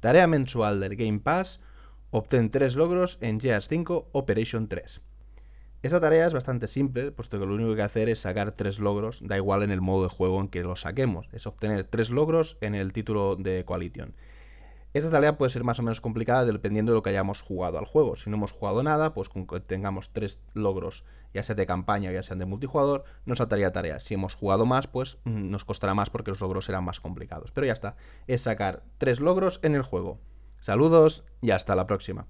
Tarea mensual del Game Pass, obtén 3 logros en Gears 5 Operation 3. Esta tarea es bastante simple, puesto que lo único que hay que hacer es sacar 3 logros, da igual en el modo de juego en que lo saquemos, es obtener 3 logros en el título de Coalition. Esta tarea puede ser más o menos complicada dependiendo de lo que hayamos jugado al juego. Si no hemos jugado nada, pues con que tengamos tres logros, ya sea de campaña o ya sean de multijugador, nos saltaría tarea. Si hemos jugado más, pues mm, nos costará más porque los logros serán más complicados. Pero ya está, es sacar tres logros en el juego. Saludos y hasta la próxima.